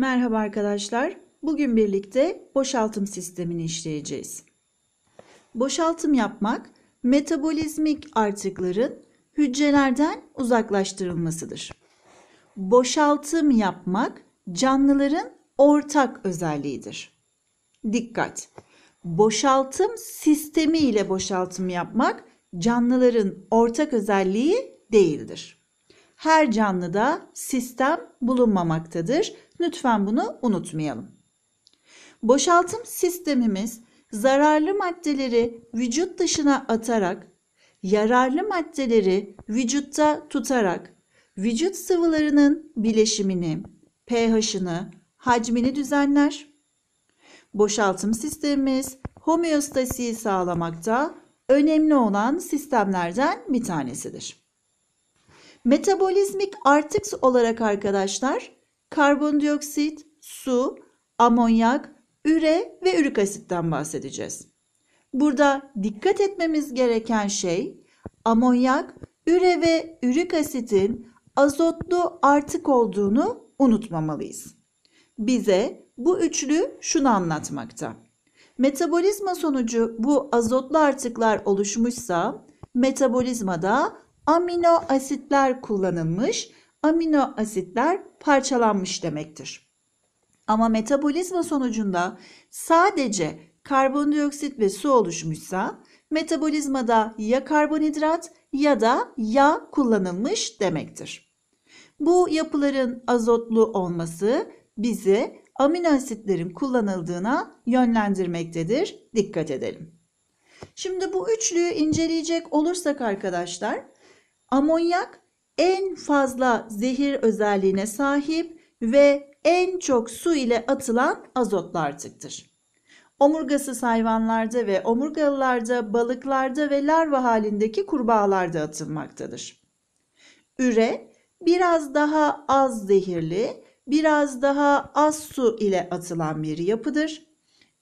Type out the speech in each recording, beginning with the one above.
Merhaba arkadaşlar. Bugün birlikte boşaltım sistemini işleyeceğiz. Boşaltım yapmak metabolizmik artıkların hücrelerden uzaklaştırılmasıdır. Boşaltım yapmak canlıların ortak özelliğidir. Dikkat! Boşaltım sistemi ile boşaltım yapmak canlıların ortak özelliği değildir. Her canlıda sistem bulunmamaktadır Lütfen bunu unutmayalım. Boşaltım sistemimiz zararlı maddeleri vücut dışına atarak, yararlı maddeleri vücutta tutarak vücut sıvılarının bileşimini, pH'ını, hacmini düzenler. Boşaltım sistemimiz homeostasiyi sağlamakta önemli olan sistemlerden bir tanesidir. Metabolizmik artık olarak arkadaşlar karbondioksit, su, amonyak, üre ve ürik asitten bahsedeceğiz. Burada dikkat etmemiz gereken şey amonyak, üre ve ürik asitin azotlu artık olduğunu unutmamalıyız. Bize bu üçlü şunu anlatmakta. Metabolizma sonucu bu azotlu artıklar oluşmuşsa metabolizmada amino asitler kullanılmış amino asitler parçalanmış demektir. Ama metabolizma sonucunda sadece karbondioksit ve su oluşmuşsa metabolizmada ya karbonhidrat ya da yağ kullanılmış demektir. Bu yapıların azotlu olması bizi amino asitlerin kullanıldığına yönlendirmektedir. Dikkat edelim. Şimdi bu üçlüyü inceleyecek olursak arkadaşlar amonyak en fazla zehir özelliğine sahip ve en çok su ile atılan azotlarcıktır. Omurgasız hayvanlarda ve omurgalılarda, balıklarda ve larva halindeki kurbağalarda atılmaktadır. Üre biraz daha az zehirli, biraz daha az su ile atılan bir yapıdır.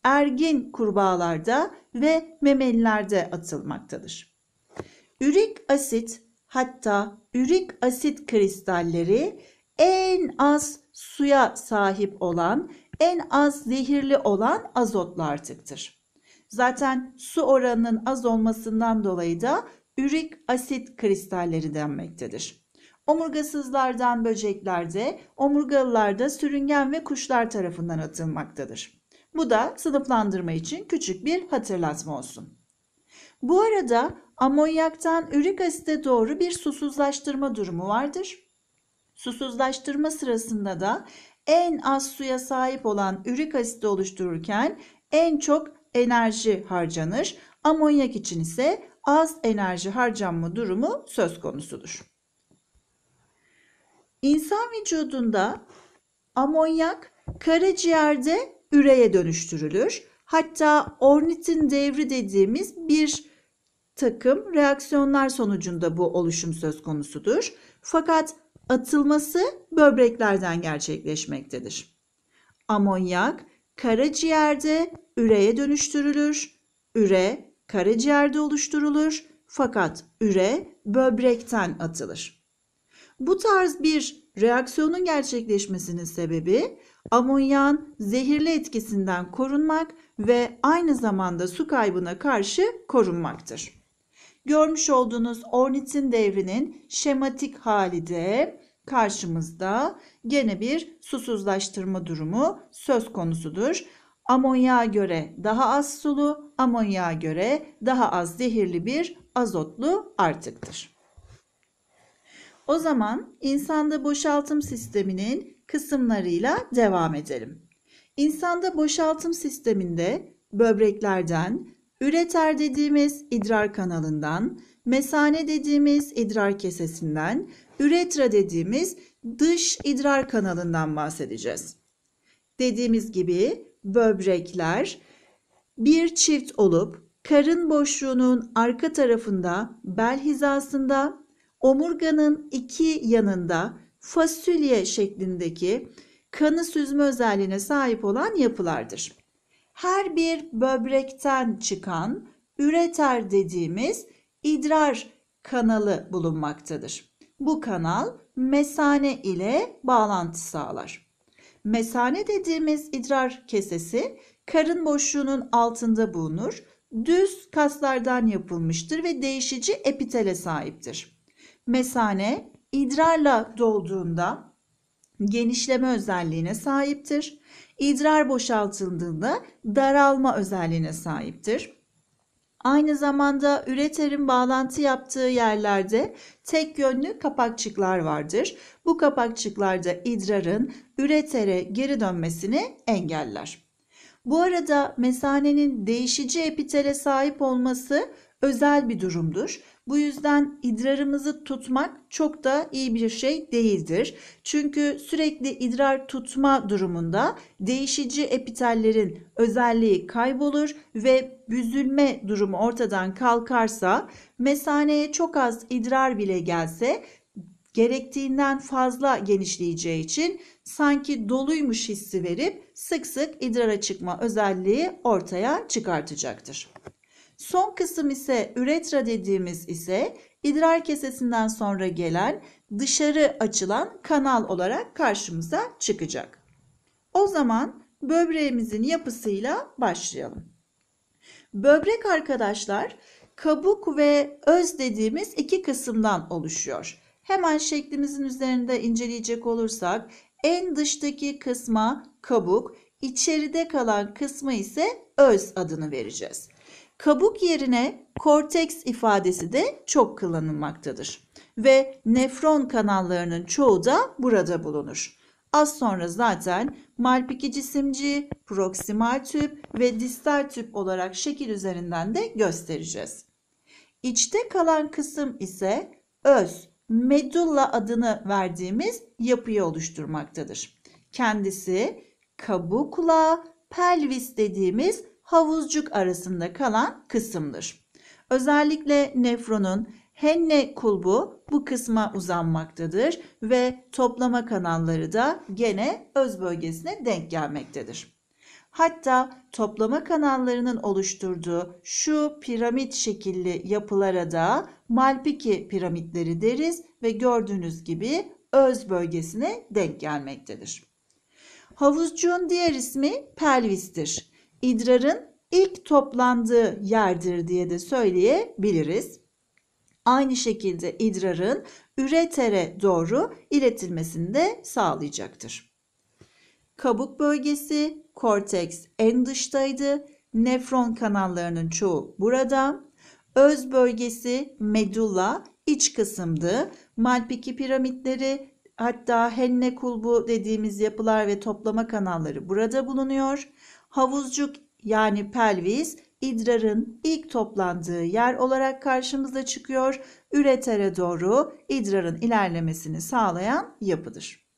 Ergin kurbağalarda ve memelilerde atılmaktadır. Ürik asit hatta ürik asit kristalleri en az suya sahip olan, en az zehirli olan azotlu artıktır. Zaten su oranının az olmasından dolayı da ürik asit kristalleri denmektedir. Omurgasızlardan böceklerde, omurgalılarda sürüngen ve kuşlar tarafından atılmaktadır. Bu da sınıflandırma için küçük bir hatırlatma olsun. Bu arada amonyaktan ürik asite doğru bir susuzlaştırma durumu vardır. Susuzlaştırma sırasında da en az suya sahip olan ürik asit oluştururken en çok enerji harcanır. Amonyak için ise az enerji harcanma durumu söz konusudur. İnsan vücudunda amonyak karaciğerde üreye dönüştürülür. Hatta ornitin devri dediğimiz bir takım reaksiyonlar sonucunda bu oluşum söz konusudur. Fakat atılması böbreklerden gerçekleşmektedir. Amonyak karaciğerde üreye dönüştürülür. Üre karaciğerde oluşturulur fakat üre böbrekten atılır. Bu tarz bir reaksiyonun gerçekleşmesinin sebebi amonyan zehirli etkisinden korunmak ve aynı zamanda su kaybına karşı korunmaktır. Görmüş olduğunuz ornitin devrinin şematik hali de karşımızda gene bir susuzlaştırma durumu söz konusudur. Amonya göre daha az sulu, amonya göre daha az zehirli bir azotlu artıktır. O zaman insanda boşaltım sisteminin kısımlarıyla devam edelim. İnsanda boşaltım sisteminde böbreklerden Üreter dediğimiz idrar kanalından, mesane dediğimiz idrar kesesinden, üretra dediğimiz dış idrar kanalından bahsedeceğiz. Dediğimiz gibi böbrekler bir çift olup karın boşluğunun arka tarafında, bel hizasında, omurganın iki yanında fasulye şeklindeki kanı süzme özelliğine sahip olan yapılardır her bir böbrekten çıkan üreter dediğimiz idrar kanalı bulunmaktadır. Bu kanal mesane ile bağlantı sağlar. Mesane dediğimiz idrar kesesi karın boşluğunun altında bulunur, düz kaslardan yapılmıştır ve değişici epitele sahiptir. Mesane idrarla dolduğunda genişleme özelliğine sahiptir İdrar boşaltıldığında daralma özelliğine sahiptir. Aynı zamanda üreterin bağlantı yaptığı yerlerde tek yönlü kapakçıklar vardır. Bu kapakçıklarda idrarın üretere geri dönmesini engeller. Bu arada mesanenin değişici epitele sahip olması özel bir durumdur bu yüzden idrarımızı tutmak çok da iyi bir şey değildir. Çünkü sürekli idrar tutma durumunda değişici epitellerin özelliği kaybolur ve büzülme durumu ortadan kalkarsa mesaneye çok az idrar bile gelse gerektiğinden fazla genişleyeceği için sanki doluymuş hissi verip sık sık idrara çıkma özelliği ortaya çıkartacaktır. Son kısım ise üretra dediğimiz ise idrar kesesinden sonra gelen dışarı açılan kanal olarak karşımıza çıkacak. O zaman böbreğimizin yapısıyla başlayalım. Böbrek arkadaşlar kabuk ve öz dediğimiz iki kısımdan oluşuyor. Hemen şeklimizin üzerinde inceleyecek olursak en dıştaki kısma kabuk, içeride kalan kısmı ise öz adını vereceğiz. Kabuk yerine korteks ifadesi de çok kullanılmaktadır. Ve nefron kanallarının çoğu da burada bulunur. Az sonra zaten malpiki cisimci, proksimal tüp ve distal tüp olarak şekil üzerinden de göstereceğiz. İçte kalan kısım ise öz, medulla adını verdiğimiz yapıyı oluşturmaktadır. Kendisi kabukla pelvis dediğimiz havuzcuk arasında kalan kısımdır. Özellikle nefronun henne kulbu bu kısma uzanmaktadır ve toplama kanalları da gene öz bölgesine denk gelmektedir. Hatta toplama kanallarının oluşturduğu şu piramit şekilli yapılara da Malpiki piramitleri deriz ve gördüğünüz gibi öz bölgesine denk gelmektedir. Havuzcuğun diğer ismi pelvistir idrarın ilk toplandığı yerdir diye de söyleyebiliriz. Aynı şekilde idrarın üretere doğru iletilmesini de sağlayacaktır. Kabuk bölgesi korteks en dıştaydı. Nefron kanallarının çoğu burada. Öz bölgesi medulla iç kısımdı. Malpiki piramitleri hatta henne kulbu dediğimiz yapılar ve toplama kanalları burada bulunuyor. Havuzcuk yani pelvis idrarın ilk toplandığı yer olarak karşımıza çıkıyor. Üretere doğru idrarın ilerlemesini sağlayan yapıdır.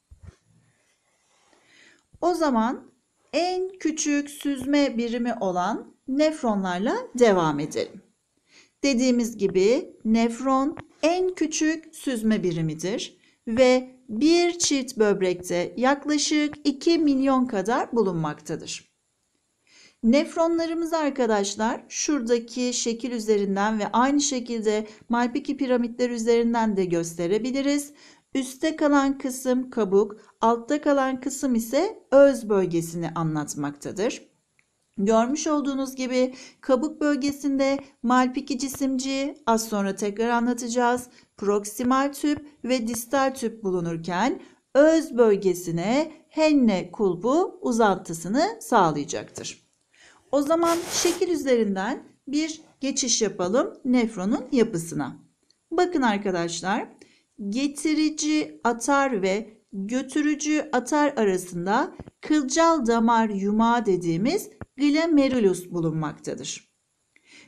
O zaman en küçük süzme birimi olan nefronlarla devam edelim. Dediğimiz gibi nefron en küçük süzme birimidir ve bir çift böbrekte yaklaşık 2 milyon kadar bulunmaktadır. Nefronlarımız arkadaşlar şuradaki şekil üzerinden ve aynı şekilde Malpiki piramitler üzerinden de gösterebiliriz. Üste kalan kısım kabuk, altta kalan kısım ise öz bölgesini anlatmaktadır. Görmüş olduğunuz gibi kabuk bölgesinde Malpiki cisimci, az sonra tekrar anlatacağız, proksimal tüp ve distal tüp bulunurken öz bölgesine henne kulbu uzantısını sağlayacaktır. O zaman şekil üzerinden bir geçiş yapalım nefronun yapısına. Bakın arkadaşlar getirici atar ve götürücü atar arasında kılcal damar yumağı dediğimiz glomerulus bulunmaktadır.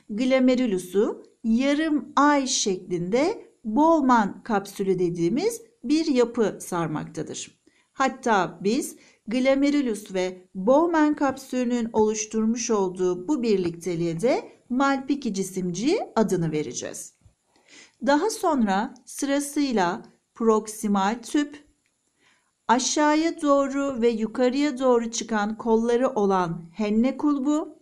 Glomerulus'u yarım ay şeklinde Bowman kapsülü dediğimiz bir yapı sarmaktadır. Hatta biz glomerulus ve Bowman kapsülünün oluşturmuş olduğu bu birlikteliğe de Malpiki cisimciği adını vereceğiz. Daha sonra sırasıyla proksimal tüp, aşağıya doğru ve yukarıya doğru çıkan kolları olan henne kulbu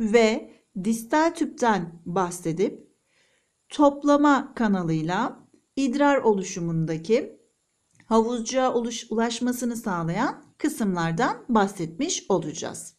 ve distal tüpten bahsedip toplama kanalıyla idrar oluşumundaki havuzcuğa ulaşmasını sağlayan kısımlardan bahsetmiş olacağız.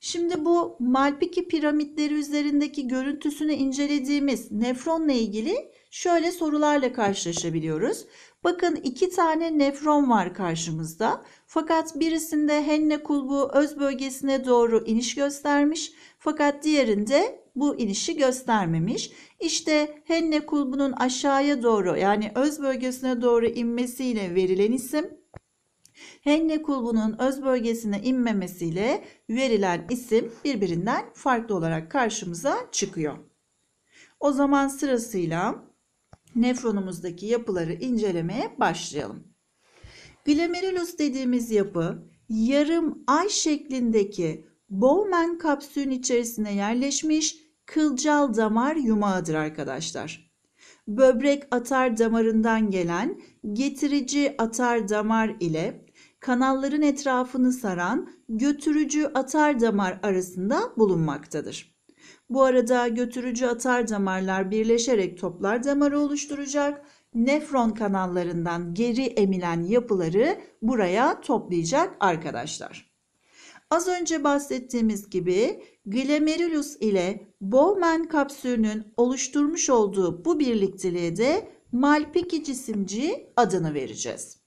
Şimdi bu Malpiki piramitleri üzerindeki görüntüsünü incelediğimiz nefronla ilgili şöyle sorularla karşılaşabiliyoruz. Bakın iki tane nefron var karşımızda. Fakat birisinde henne kulbu öz bölgesine doğru iniş göstermiş. Fakat diğerinde bu inişi göstermemiş. İşte henne kulbunun aşağıya doğru yani öz bölgesine doğru inmesiyle verilen isim Henne kulbunun öz bölgesine inmemesiyle verilen isim birbirinden farklı olarak karşımıza çıkıyor. O zaman sırasıyla nefronumuzdaki yapıları incelemeye başlayalım. Glomerulus dediğimiz yapı yarım ay şeklindeki Bowman kapsülün içerisine yerleşmiş kılcal damar yumağıdır arkadaşlar. Böbrek atar damarından gelen getirici atar damar ile kanalların etrafını saran götürücü atar damar arasında bulunmaktadır. Bu arada götürücü atar damarlar birleşerek toplar damarı oluşturacak. Nefron kanallarından geri emilen yapıları buraya toplayacak arkadaşlar. Az önce bahsettiğimiz gibi glomerulus ile Bowman kapsülünün oluşturmuş olduğu bu birlikteliğe de Malpiki cisimci adını vereceğiz.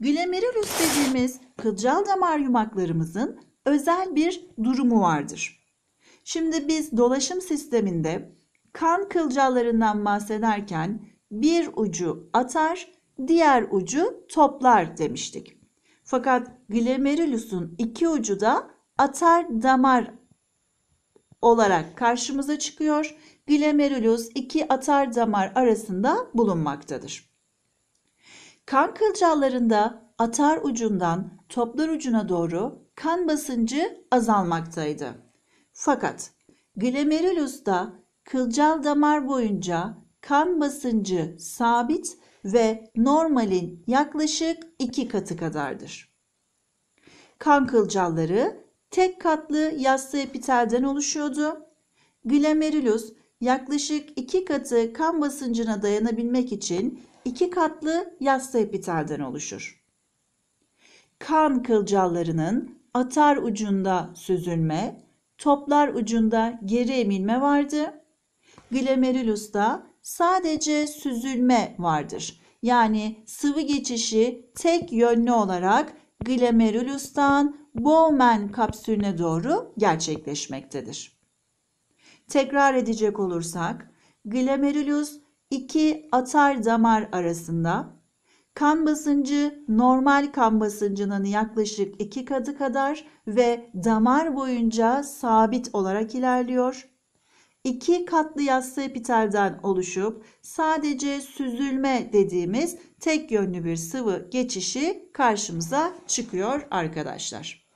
Glomerulus dediğimiz kılcal damar yumaklarımızın özel bir durumu vardır. Şimdi biz dolaşım sisteminde kan kılcallarından bahsederken bir ucu atar, diğer ucu toplar demiştik. Fakat glomerulus'un iki ucu da atar damar olarak karşımıza çıkıyor. Glomerulus iki atar damar arasında bulunmaktadır. Kan kılcallarında atar ucundan toplar ucuna doğru kan basıncı azalmaktaydı. Fakat glomerulus'ta kılcal damar boyunca kan basıncı sabit ve normalin yaklaşık iki katı kadardır. Kan kılcalları tek katlı yassı epitelden oluşuyordu. Glomerulus yaklaşık iki katı kan basıncına dayanabilmek için iki katlı yassı epitelden oluşur. Kan kılcallarının atar ucunda süzülme, toplar ucunda geri emilme vardı. Glomerulus'ta sadece süzülme vardır. Yani sıvı geçişi tek yönlü olarak glomerulus'tan Bowman kapsülüne doğru gerçekleşmektedir. Tekrar edecek olursak, glomerulus iki atar damar arasında kan basıncı normal kan basıncının yaklaşık iki katı kadar ve damar boyunca sabit olarak ilerliyor. İki katlı yassı epitelden oluşup sadece süzülme dediğimiz tek yönlü bir sıvı geçişi karşımıza çıkıyor arkadaşlar.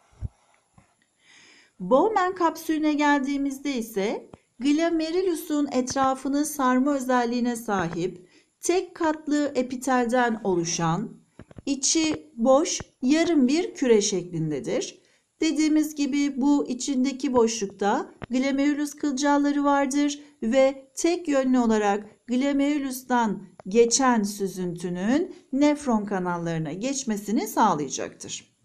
Bowman kapsülüne geldiğimizde ise Glomerulus'un etrafını sarma özelliğine sahip, tek katlı epitelden oluşan, içi boş yarım bir küre şeklindedir. Dediğimiz gibi bu içindeki boşlukta glomerulus kılcalları vardır ve tek yönlü olarak glomerulus'tan geçen süzüntünün nefron kanallarına geçmesini sağlayacaktır.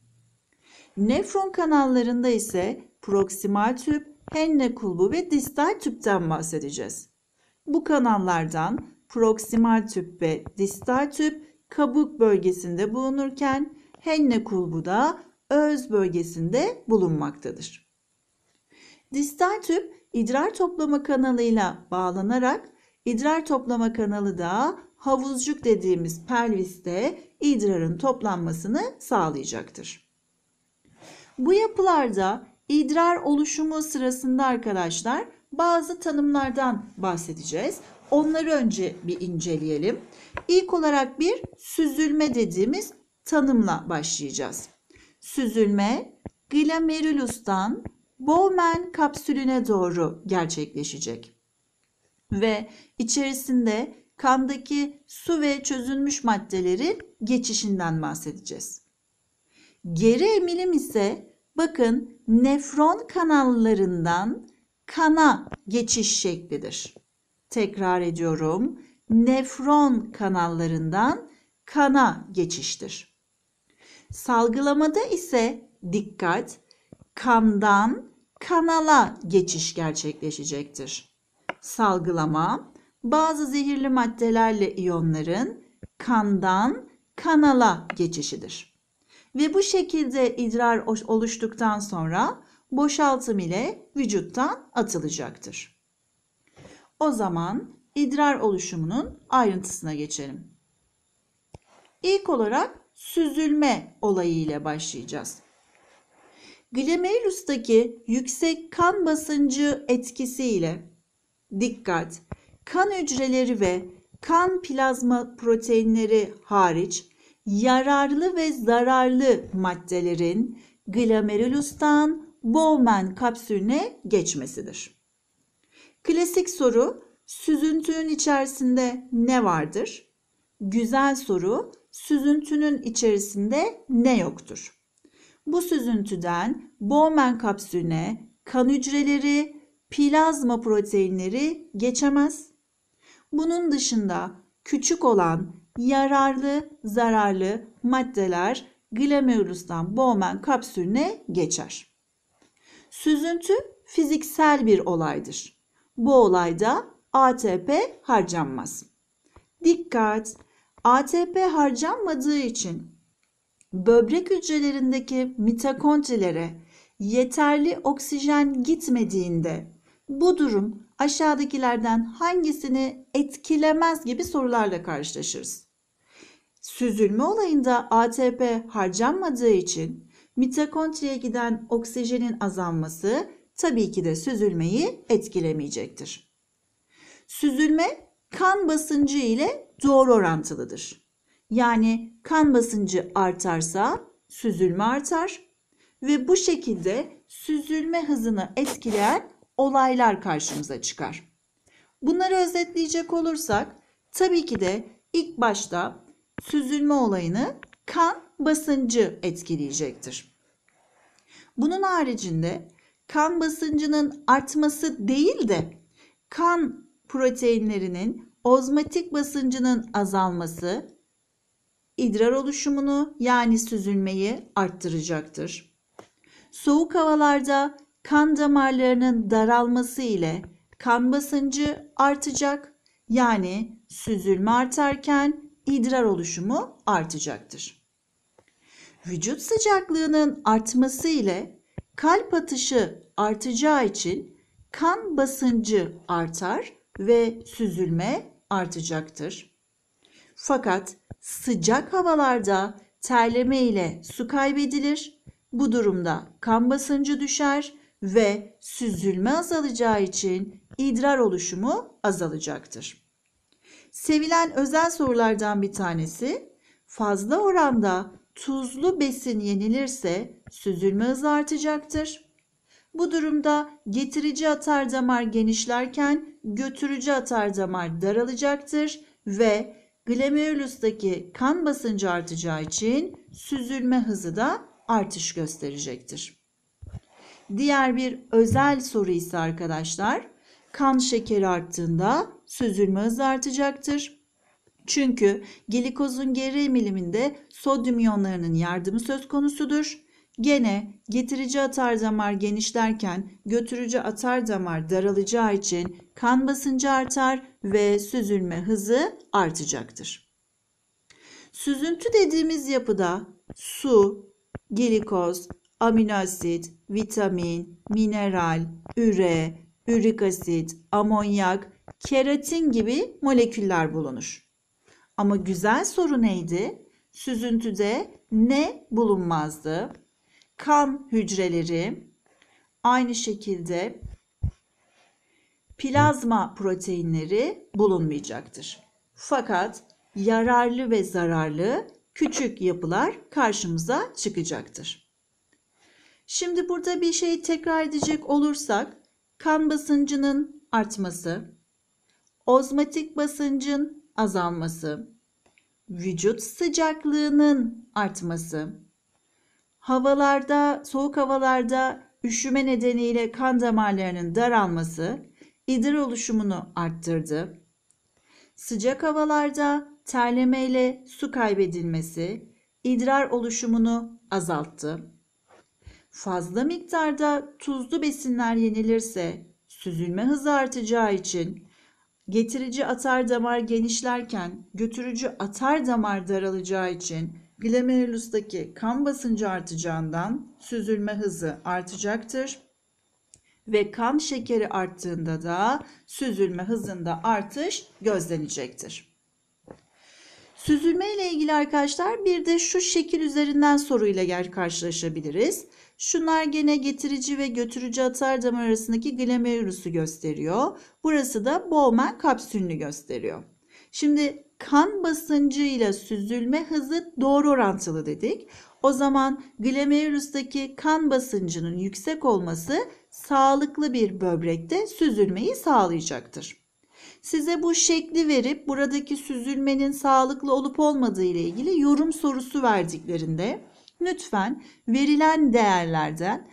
Nefron kanallarında ise proksimal tüp enne kulbu ve distal tüpten bahsedeceğiz. Bu kanallardan proksimal tüp ve distal tüp kabuk bölgesinde bulunurken henne kulbu da öz bölgesinde bulunmaktadır. Distal tüp idrar toplama kanalıyla bağlanarak idrar toplama kanalı da havuzcuk dediğimiz pelviste idrarın toplanmasını sağlayacaktır. Bu yapılarda İdrar oluşumu sırasında arkadaşlar bazı tanımlardan bahsedeceğiz. Onları önce bir inceleyelim. İlk olarak bir süzülme dediğimiz tanımla başlayacağız. Süzülme glomerulustan Bowman kapsülüne doğru gerçekleşecek. Ve içerisinde kandaki su ve çözünmüş maddelerin geçişinden bahsedeceğiz. Geri emilim ise bakın nefron kanallarından kana geçiş şeklidir. Tekrar ediyorum. Nefron kanallarından kana geçiştir. Salgılamada ise dikkat kandan kanala geçiş gerçekleşecektir. Salgılama bazı zehirli maddelerle iyonların kandan kanala geçişidir ve bu şekilde idrar oluştuktan sonra boşaltım ile vücuttan atılacaktır. O zaman idrar oluşumunun ayrıntısına geçelim. İlk olarak süzülme olayı ile başlayacağız. Glomerulustaki yüksek kan basıncı etkisiyle dikkat, kan hücreleri ve kan plazma proteinleri hariç yararlı ve zararlı maddelerin glomerulustan Bowman kapsülüne geçmesidir. Klasik soru süzüntünün içerisinde ne vardır? Güzel soru süzüntünün içerisinde ne yoktur? Bu süzüntüden Bowman kapsülüne kan hücreleri, plazma proteinleri geçemez. Bunun dışında küçük olan yararlı, zararlı maddeler glomerulustan Bowman kapsülüne geçer. Süzüntü fiziksel bir olaydır. Bu olayda ATP harcanmaz. Dikkat! ATP harcanmadığı için böbrek hücrelerindeki mitokondrilere yeterli oksijen gitmediğinde bu durum aşağıdakilerden hangisini etkilemez gibi sorularla karşılaşırız. Süzülme olayında ATP harcanmadığı için mitokondriye giden oksijenin azalması tabii ki de süzülmeyi etkilemeyecektir. Süzülme kan basıncı ile doğru orantılıdır. Yani kan basıncı artarsa süzülme artar ve bu şekilde süzülme hızını etkileyen olaylar karşımıza çıkar. Bunları özetleyecek olursak tabii ki de ilk başta süzülme olayını kan basıncı etkileyecektir. Bunun haricinde kan basıncının artması değil de kan proteinlerinin ozmatik basıncının azalması idrar oluşumunu yani süzülmeyi arttıracaktır. Soğuk havalarda kan damarlarının daralması ile kan basıncı artacak yani süzülme artarken idrar oluşumu artacaktır. Vücut sıcaklığının artması ile kalp atışı artacağı için kan basıncı artar ve süzülme artacaktır. Fakat sıcak havalarda terleme ile su kaybedilir. Bu durumda kan basıncı düşer ve süzülme azalacağı için idrar oluşumu azalacaktır. Sevilen özel sorulardan bir tanesi fazla oranda tuzlu besin yenilirse süzülme hızı artacaktır. Bu durumda getirici atar damar genişlerken götürücü atar damar daralacaktır ve glomerülus'taki kan basıncı artacağı için süzülme hızı da artış gösterecektir. Diğer bir özel soru ise arkadaşlar kan şekeri arttığında süzülme hızı artacaktır. Çünkü glikozun geri emiliminde sodyum iyonlarının yardımı söz konusudur. Gene getirici atar damar genişlerken götürücü atar damar daralacağı için kan basıncı artar ve süzülme hızı artacaktır. Süzüntü dediğimiz yapıda su, glikoz, amino asit, vitamin, mineral, üre, ürik asit, amonyak keratin gibi moleküller bulunur. Ama güzel soru neydi? Süzüntüde ne bulunmazdı? Kan hücreleri, aynı şekilde plazma proteinleri bulunmayacaktır. Fakat yararlı ve zararlı küçük yapılar karşımıza çıkacaktır. Şimdi burada bir şey tekrar edecek olursak kan basıncının artması, ozmatik basıncın azalması, vücut sıcaklığının artması, havalarda, soğuk havalarda üşüme nedeniyle kan damarlarının daralması idrar oluşumunu arttırdı. Sıcak havalarda terleme ile su kaybedilmesi idrar oluşumunu azalttı. Fazla miktarda tuzlu besinler yenilirse süzülme hızı artacağı için Getirici atar damar genişlerken götürücü atar damar daralacağı için glomerulustaki kan basıncı artacağından süzülme hızı artacaktır. Ve kan şekeri arttığında da süzülme hızında artış gözlenecektir. Süzülme ile ilgili arkadaşlar bir de şu şekil üzerinden soruyla yer karşılaşabiliriz. Şunlar gene getirici ve götürücü atar arasındaki glomerulusu gösteriyor. Burası da Bowman kapsülünü gösteriyor. Şimdi kan basıncı ile süzülme hızı doğru orantılı dedik. O zaman glomerülus'taki kan basıncının yüksek olması sağlıklı bir böbrekte süzülmeyi sağlayacaktır. Size bu şekli verip buradaki süzülmenin sağlıklı olup olmadığı ile ilgili yorum sorusu verdiklerinde Lütfen verilen değerlerden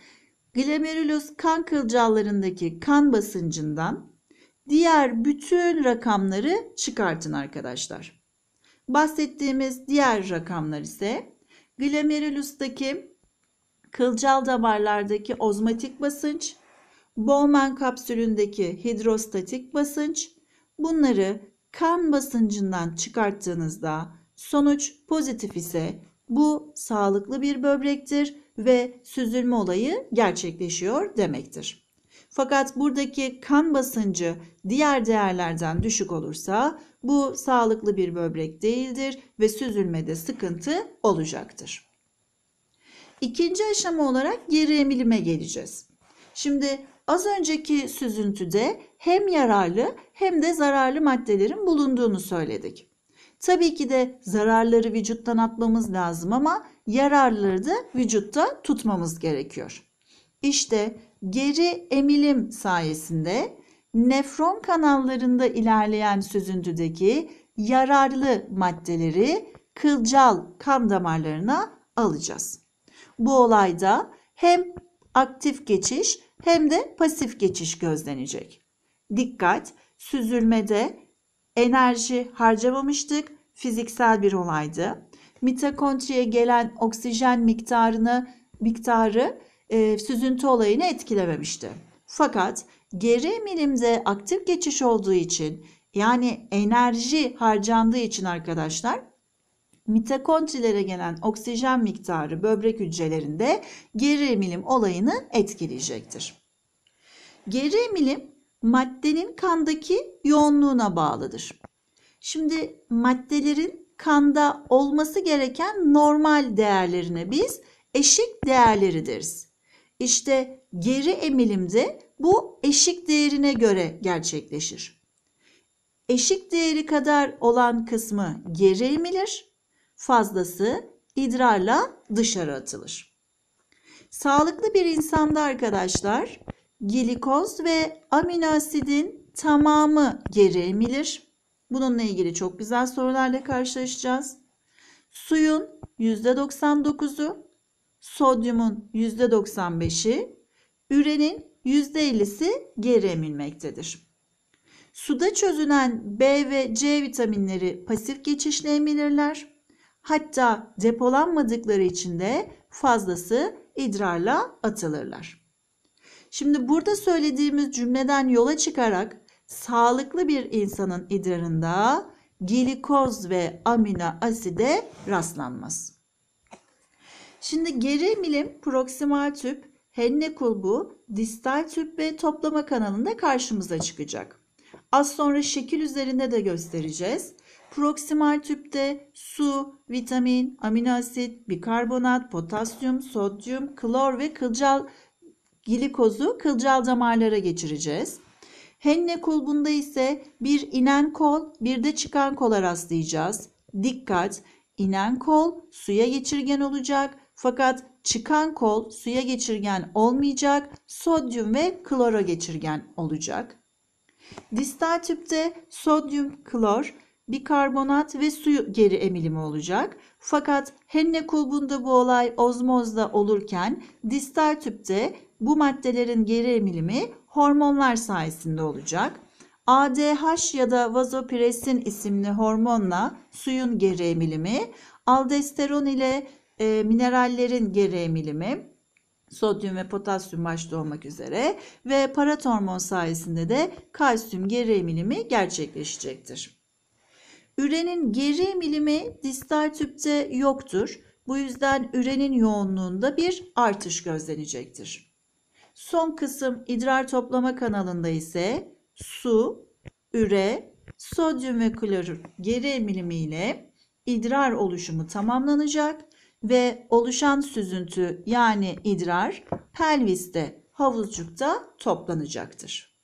glomerulus kan kılcallarındaki kan basıncından diğer bütün rakamları çıkartın arkadaşlar. Bahsettiğimiz diğer rakamlar ise glomerulustaki kılcal damarlardaki ozmatik basınç, Bowman kapsülündeki hidrostatik basınç bunları kan basıncından çıkarttığınızda sonuç pozitif ise bu sağlıklı bir böbrektir ve süzülme olayı gerçekleşiyor demektir. Fakat buradaki kan basıncı diğer değerlerden düşük olursa bu sağlıklı bir böbrek değildir ve süzülmede sıkıntı olacaktır. İkinci aşama olarak geri emilime geleceğiz. Şimdi az önceki süzüntüde hem yararlı hem de zararlı maddelerin bulunduğunu söyledik. Tabii ki de zararları vücuttan atmamız lazım ama yararları da vücutta tutmamız gerekiyor. İşte geri emilim sayesinde nefron kanallarında ilerleyen sözüntüdeki yararlı maddeleri kılcal kan damarlarına alacağız. Bu olayda hem aktif geçiş hem de pasif geçiş gözlenecek. Dikkat, süzülmede enerji harcamamıştık fiziksel bir olaydı. Mitokondriye gelen oksijen miktarını miktarı e, süzüntü olayını etkilememişti. Fakat geri emilimde aktif geçiş olduğu için yani enerji harcandığı için arkadaşlar mitokondrilere gelen oksijen miktarı böbrek hücrelerinde geri emilim olayını etkileyecektir. Geri emilim maddenin kandaki yoğunluğuna bağlıdır. Şimdi maddelerin kanda olması gereken normal değerlerine biz eşik değerleri deriz. İşte geri emilimde bu eşik değerine göre gerçekleşir. Eşik değeri kadar olan kısmı geri emilir, fazlası idrarla dışarı atılır. Sağlıklı bir insanda arkadaşlar glikoz ve amino asidin tamamı geri emilir. Bununla ilgili çok güzel sorularla karşılaşacağız. Suyun %99'u, sodyumun %95'i, ürenin %50'si geri emilmektedir. Suda çözünen B ve C vitaminleri pasif geçişle emilirler. Hatta depolanmadıkları için de fazlası idrarla atılırlar. Şimdi burada söylediğimiz cümleden yola çıkarak sağlıklı bir insanın idrarında glikoz ve amino aside rastlanmaz. Şimdi geri milim proksimal tüp, henne kulbu, distal tüp ve toplama kanalında karşımıza çıkacak. Az sonra şekil üzerinde de göstereceğiz. Proksimal tüpte su, vitamin, amino asit, bikarbonat, potasyum, sodyum, klor ve kılcal glikozu kılcal damarlara geçireceğiz. Henne kulbunda ise bir inen kol bir de çıkan kola rastlayacağız. Dikkat! İnen kol suya geçirgen olacak fakat çıkan kol suya geçirgen olmayacak, sodyum ve kloro geçirgen olacak. Distal tüpte sodyum klor, bikarbonat ve su geri emilimi olacak. Fakat henne kulbunda bu olay ozmozda olurken distal tüpte bu maddelerin geri emilimi hormonlar sayesinde olacak. ADH ya da vazopresin isimli hormonla suyun geri emilimi, aldosteron ile e, minerallerin geri emilimi, sodyum ve potasyum başta olmak üzere ve parat hormon sayesinde de kalsiyum geri emilimi gerçekleşecektir. Ürenin geri emilimi distal tüpte yoktur. Bu yüzden ürenin yoğunluğunda bir artış gözlenecektir. Son kısım idrar toplama kanalında ise su, üre, sodyum ve klorür geri emilimi ile idrar oluşumu tamamlanacak ve oluşan süzüntü yani idrar pelviste havuzcukta toplanacaktır.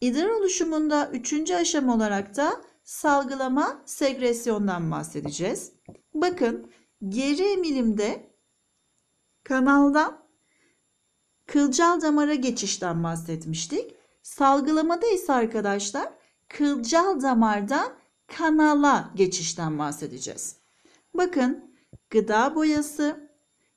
İdrar oluşumunda üçüncü aşama olarak da salgılama segresyondan bahsedeceğiz. Bakın geri emilimde kanaldan kılcal damara geçişten bahsetmiştik. Salgılamada ise arkadaşlar kılcal damardan kanala geçişten bahsedeceğiz. Bakın gıda boyası,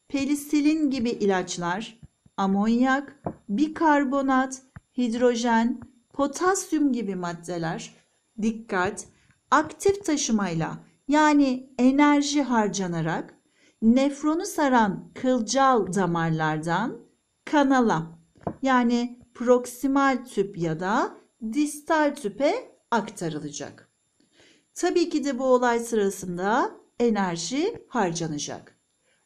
penisilin gibi ilaçlar, amonyak, bikarbonat, hidrojen, potasyum gibi maddeler dikkat aktif taşımayla yani enerji harcanarak nefronu saran kılcal damarlardan kanala yani proksimal tüp ya da distal tüpe aktarılacak. Tabii ki de bu olay sırasında enerji harcanacak.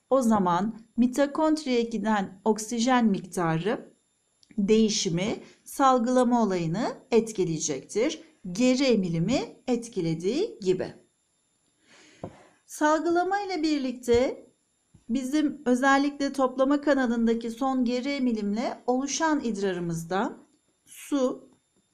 O zaman mitokondriye giden oksijen miktarı değişimi salgılama olayını etkileyecektir. Geri emilimi etkilediği gibi. Salgılama ile birlikte bizim özellikle toplama kanalındaki son geri emilimle oluşan idrarımızda su,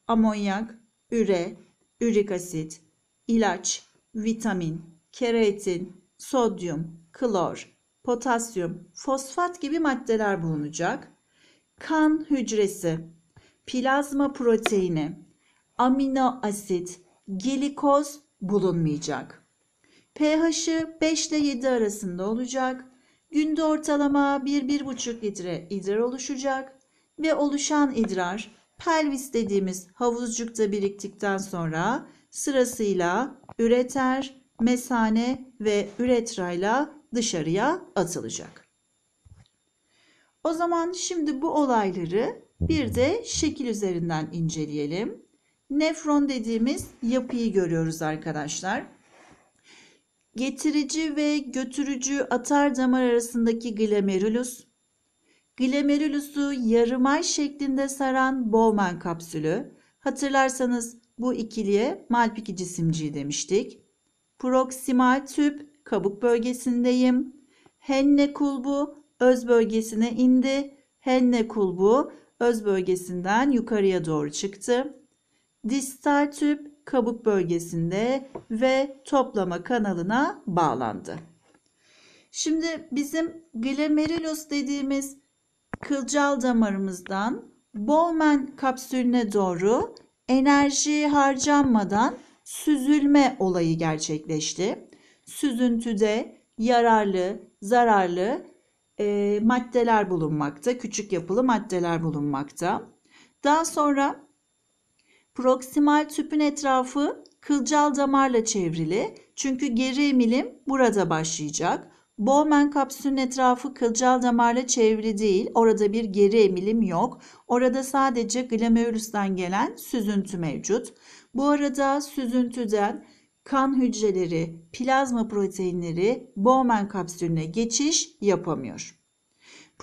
amonyak, üre, ürik asit, ilaç, vitamin, keratin, sodyum, klor, potasyum, fosfat gibi maddeler bulunacak. Kan hücresi, plazma proteini, amino asit, glikoz bulunmayacak. pH'i 5 ile 7 arasında olacak. Günde ortalama 1-1,5 litre idrar oluşacak ve oluşan idrar pelvis dediğimiz havuzcukta biriktikten sonra sırasıyla üreter, mesane ve üretrayla dışarıya atılacak. O zaman şimdi bu olayları bir de şekil üzerinden inceleyelim. Nefron dediğimiz yapıyı görüyoruz arkadaşlar. Getirici ve götürücü atar damar arasındaki glomerulus. Glomerulusu yarım ay şeklinde saran Bowman kapsülü. Hatırlarsanız bu ikiliye Malpiki cisimciği demiştik. Proksimal tüp kabuk bölgesindeyim. Henne kulbu öz bölgesine indi. Henne kulbu öz bölgesinden yukarıya doğru çıktı. Distal tüp kabuk bölgesinde ve toplama kanalına bağlandı. Şimdi bizim glomerulus dediğimiz kılcal damarımızdan Bowman kapsülüne doğru enerji harcanmadan süzülme olayı gerçekleşti. Süzüntüde yararlı, zararlı e, maddeler bulunmakta, küçük yapılı maddeler bulunmakta. Daha sonra Proksimal tüpün etrafı kılcal damarla çevrili. Çünkü geri emilim burada başlayacak. Bowman kapsülün etrafı kılcal damarla çevrili değil. Orada bir geri emilim yok. Orada sadece glomerülüsten gelen süzüntü mevcut. Bu arada süzüntüden kan hücreleri, plazma proteinleri Bowman kapsülüne geçiş yapamıyor.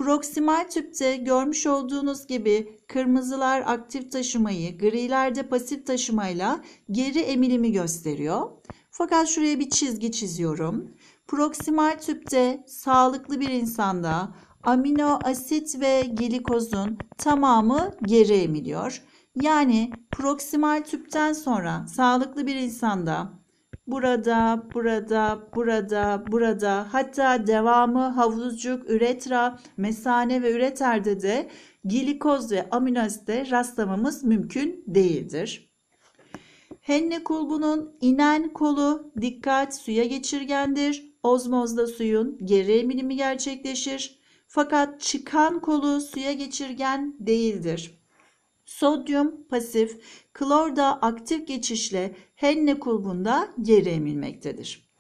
Proksimal tüpte görmüş olduğunuz gibi kırmızılar aktif taşımayı, grilerde pasif taşımayla geri emilimi gösteriyor. Fakat şuraya bir çizgi çiziyorum. Proksimal tüpte sağlıklı bir insanda amino asit ve glikozun tamamı geri emiliyor. Yani proksimal tüpten sonra sağlıklı bir insanda burada, burada, burada, burada hatta devamı havuzcuk, üretra, mesane ve üreterde de glikoz ve amino rastlamamız mümkün değildir. Henne kulbunun inen kolu dikkat suya geçirgendir. Ozmozda suyun geri eminimi gerçekleşir. Fakat çıkan kolu suya geçirgen değildir. Sodyum pasif, klorda aktif geçişle henne kulbunda geri emilmektedir.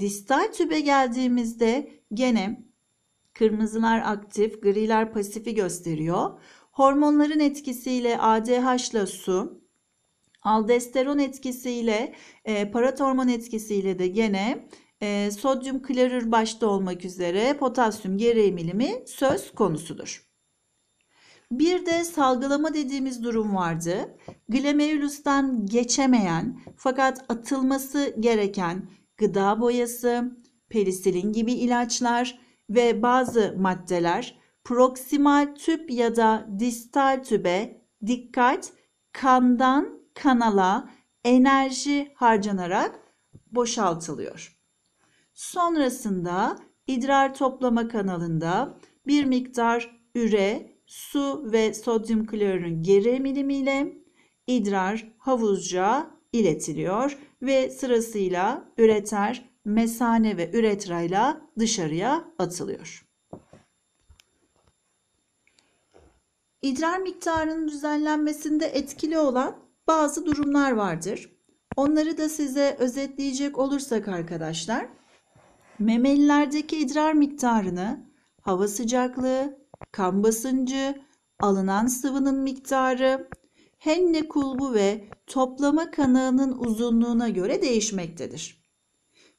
Distal tübe geldiğimizde gene kırmızılar aktif, griler pasifi gösteriyor. Hormonların etkisiyle ADH ile su, aldosteron etkisiyle e, paratormon etkisiyle de gene e, sodyum klorür başta olmak üzere potasyum geri emilimi söz konusudur. Bir de salgılama dediğimiz durum vardı. Glomerulus'tan geçemeyen fakat atılması gereken gıda boyası, penisilin gibi ilaçlar ve bazı maddeler proksimal tüp ya da distal tübe dikkat kandan kanala enerji harcanarak boşaltılıyor. Sonrasında idrar toplama kanalında bir miktar üre su ve sodyum klorürün geri emilimiyle idrar havuzca iletiliyor ve sırasıyla üreter, mesane ve üretrayla dışarıya atılıyor. İdrar miktarının düzenlenmesinde etkili olan bazı durumlar vardır. Onları da size özetleyecek olursak arkadaşlar, memelilerdeki idrar miktarını hava sıcaklığı, kan basıncı, alınan sıvının miktarı, henne kulbu ve toplama kanağının uzunluğuna göre değişmektedir.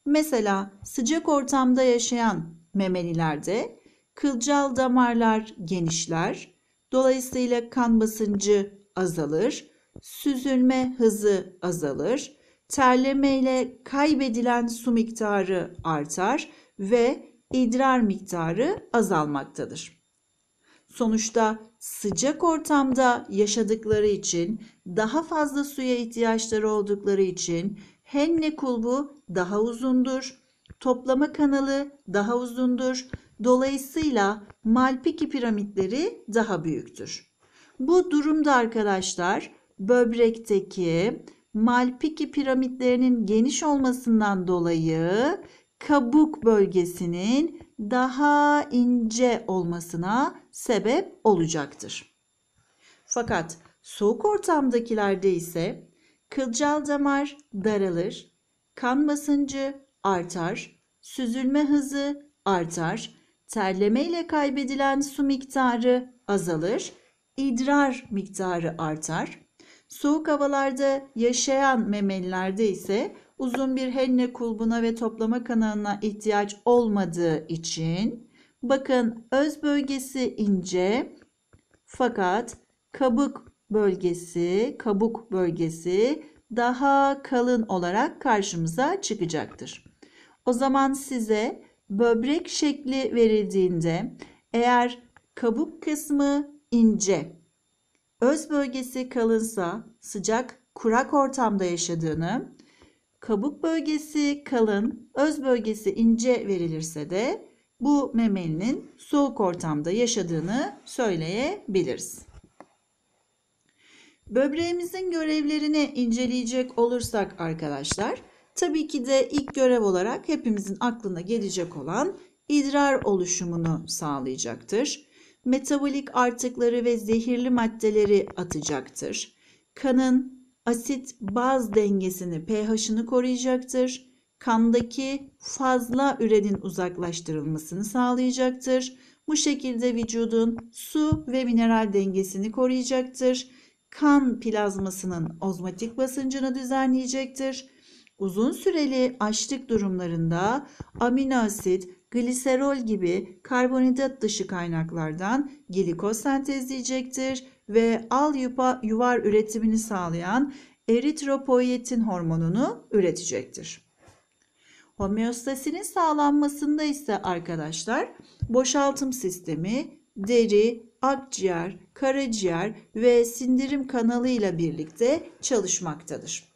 Mesela sıcak ortamda yaşayan memelilerde kılcal damarlar genişler, dolayısıyla kan basıncı azalır, süzülme hızı azalır, terleme ile kaybedilen su miktarı artar ve idrar miktarı azalmaktadır. Sonuçta sıcak ortamda yaşadıkları için, daha fazla suya ihtiyaçları oldukları için henne kulbu daha uzundur, toplama kanalı daha uzundur. Dolayısıyla Malpiki piramitleri daha büyüktür. Bu durumda arkadaşlar böbrekteki Malpiki piramitlerinin geniş olmasından dolayı kabuk bölgesinin daha ince olmasına sebep olacaktır. Fakat soğuk ortamdakilerde ise kılcal damar daralır, kan basıncı artar, süzülme hızı artar, terleme ile kaybedilen su miktarı azalır, idrar miktarı artar. Soğuk havalarda yaşayan memelilerde ise uzun bir henne kulbuna ve toplama kanalına ihtiyaç olmadığı için Bakın öz bölgesi ince fakat kabuk bölgesi, kabuk bölgesi daha kalın olarak karşımıza çıkacaktır. O zaman size böbrek şekli verildiğinde eğer kabuk kısmı ince, öz bölgesi kalınsa sıcak kurak ortamda yaşadığını, kabuk bölgesi kalın, öz bölgesi ince verilirse de bu memelinin soğuk ortamda yaşadığını söyleyebiliriz. Böbreğimizin görevlerini inceleyecek olursak arkadaşlar, tabii ki de ilk görev olarak hepimizin aklına gelecek olan idrar oluşumunu sağlayacaktır. Metabolik artıkları ve zehirli maddeleri atacaktır. Kanın asit baz dengesini pH'ını koruyacaktır kandaki fazla ürenin uzaklaştırılmasını sağlayacaktır. Bu şekilde vücudun su ve mineral dengesini koruyacaktır. Kan plazmasının ozmotik basıncını düzenleyecektir. Uzun süreli açlık durumlarında amino asit, gliserol gibi karbonhidrat dışı kaynaklardan glikoz sentezleyecektir ve al yuva, yuvar üretimini sağlayan eritropoyetin hormonunu üretecektir. Homeostasinin sağlanmasında ise arkadaşlar boşaltım sistemi, deri, akciğer, karaciğer ve sindirim kanalı ile birlikte çalışmaktadır.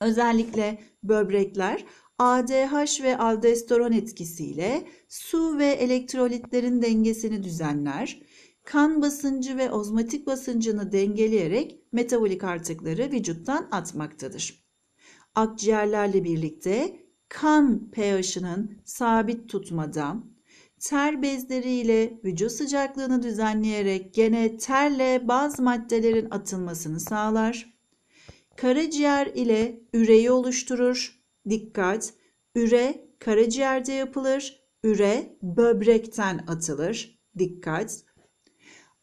Özellikle böbrekler ADH ve aldosteron etkisiyle su ve elektrolitlerin dengesini düzenler, kan basıncı ve ozmatik basıncını dengeleyerek metabolik artıkları vücuttan atmaktadır. Akciğerlerle birlikte kan pH'ının sabit tutmadan ter bezleriyle vücut sıcaklığını düzenleyerek gene terle bazı maddelerin atılmasını sağlar. Karaciğer ile üreyi oluşturur. Dikkat! Üre karaciğerde yapılır. Üre böbrekten atılır. Dikkat!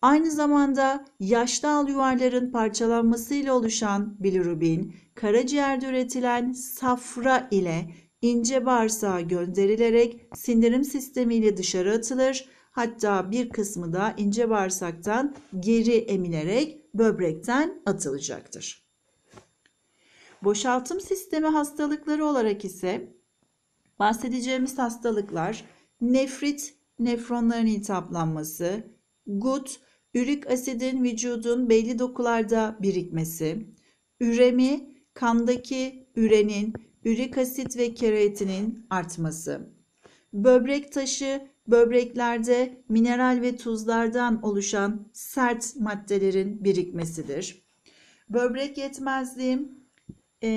Aynı zamanda yaşlı al yuvarların parçalanmasıyla oluşan bilirubin, karaciğerde üretilen safra ile ince bağırsağa gönderilerek sindirim sistemiyle dışarı atılır. Hatta bir kısmı da ince bağırsaktan geri emilerek böbrekten atılacaktır. Boşaltım sistemi hastalıkları olarak ise bahsedeceğimiz hastalıklar nefrit, nefronların iltihaplanması, gut, ürik asidin vücudun belli dokularda birikmesi, üremi, kandaki ürenin ürik asit ve keratinin artması. Böbrek taşı böbreklerde mineral ve tuzlardan oluşan sert maddelerin birikmesidir. Böbrek yetmezliği e,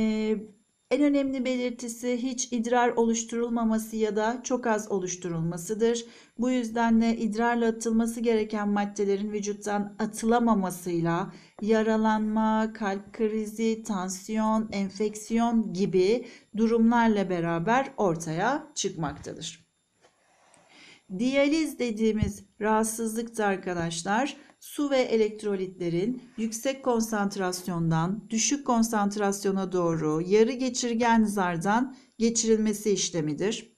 en önemli belirtisi hiç idrar oluşturulmaması ya da çok az oluşturulmasıdır. Bu yüzden de idrarla atılması gereken maddelerin vücuttan atılamamasıyla yaralanma, kalp krizi, tansiyon, enfeksiyon gibi durumlarla beraber ortaya çıkmaktadır. Diyaliz dediğimiz rahatsızlıkta arkadaşlar su ve elektrolitlerin yüksek konsantrasyondan düşük konsantrasyona doğru yarı geçirgen zardan geçirilmesi işlemidir.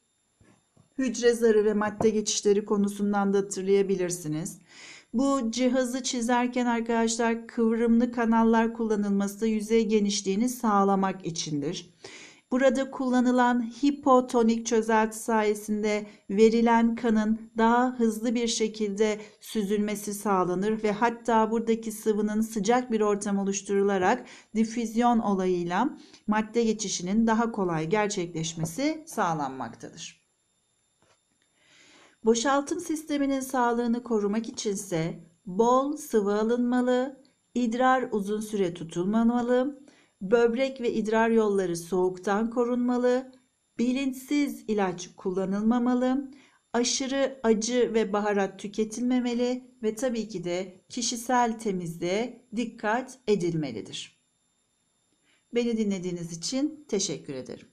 Hücre zarı ve madde geçişleri konusundan da hatırlayabilirsiniz. Bu cihazı çizerken arkadaşlar kıvrımlı kanallar kullanılması yüzey genişliğini sağlamak içindir. Burada kullanılan hipotonik çözelti sayesinde verilen kanın daha hızlı bir şekilde süzülmesi sağlanır ve hatta buradaki sıvının sıcak bir ortam oluşturularak difüzyon olayıyla madde geçişinin daha kolay gerçekleşmesi sağlanmaktadır. Boşaltım sisteminin sağlığını korumak içinse bol sıvı alınmalı, idrar uzun süre tutulmamalı, böbrek ve idrar yolları soğuktan korunmalı, bilinçsiz ilaç kullanılmamalı, aşırı acı ve baharat tüketilmemeli ve tabii ki de kişisel temizliğe dikkat edilmelidir. Beni dinlediğiniz için teşekkür ederim.